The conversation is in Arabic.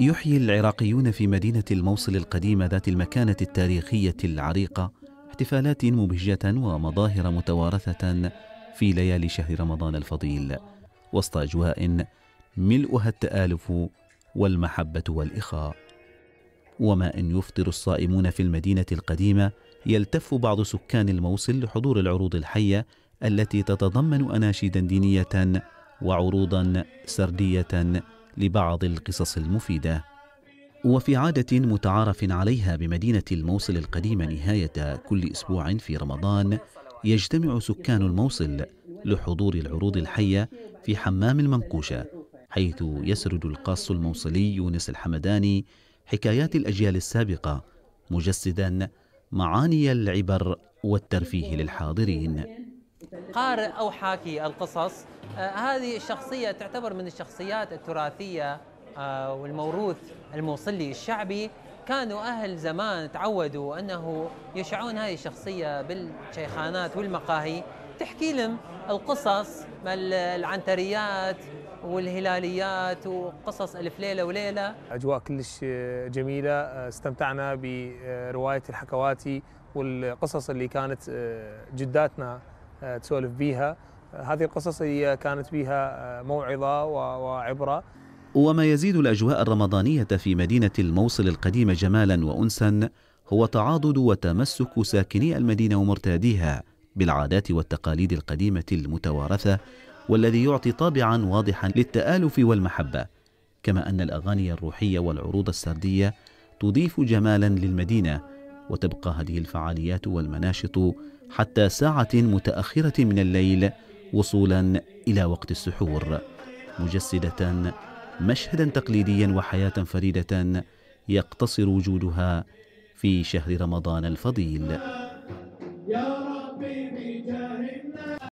يحيي العراقيون في مدينة الموصل القديمة ذات المكانة التاريخية العريقة احتفالات مبهجة ومظاهر متوارثة في ليالي شهر رمضان الفضيل وسط أجواء ملؤها التآلف والمحبة والإخاء وما إن يفطر الصائمون في المدينة القديمة يلتف بعض سكان الموصل لحضور العروض الحية التي تتضمن أناشيدا دينية وعروضا سردية لبعض القصص المفيدة وفي عادة متعارف عليها بمدينة الموصل القديمة نهاية كل أسبوع في رمضان يجتمع سكان الموصل لحضور العروض الحية في حمام المنقوشة حيث يسرد القاص الموصلي يونس الحمداني حكايات الأجيال السابقة مجسدا معاني العبر والترفيه للحاضرين قارئ أو حاكي القصص آه، هذه الشخصية تعتبر من الشخصيات التراثية آه، والموروث الموصلي الشعبي كانوا أهل زمان تعودوا أنه يشعون هذه الشخصية بالشيخانات والمقاهي تحكي لهم القصص العنتريات والهلاليات وقصص ألف ليلة وليلة أجواء كلش جميلة آه، استمتعنا برواية الحكواتي والقصص اللي كانت جداتنا آه، تسولف بيها آه، هذه القصص هي كانت بها آه، موعظة وعبرة وما يزيد الأجواء الرمضانية في مدينة الموصل القديمة جمالا وأنسا هو تعاضد وتمسك ساكني المدينة ومرتاديها بالعادات والتقاليد القديمة المتوارثة والذي يعطي طابعا واضحا للتآلف والمحبة كما أن الأغاني الروحية والعروض السردية تضيف جمالا للمدينة وتبقى هذه الفعاليات والمناشط حتى ساعة متأخرة من الليل وصولا إلى وقت السحور مجسدة مشهدا تقليديا وحياة فريدة يقتصر وجودها في شهر رمضان الفضيل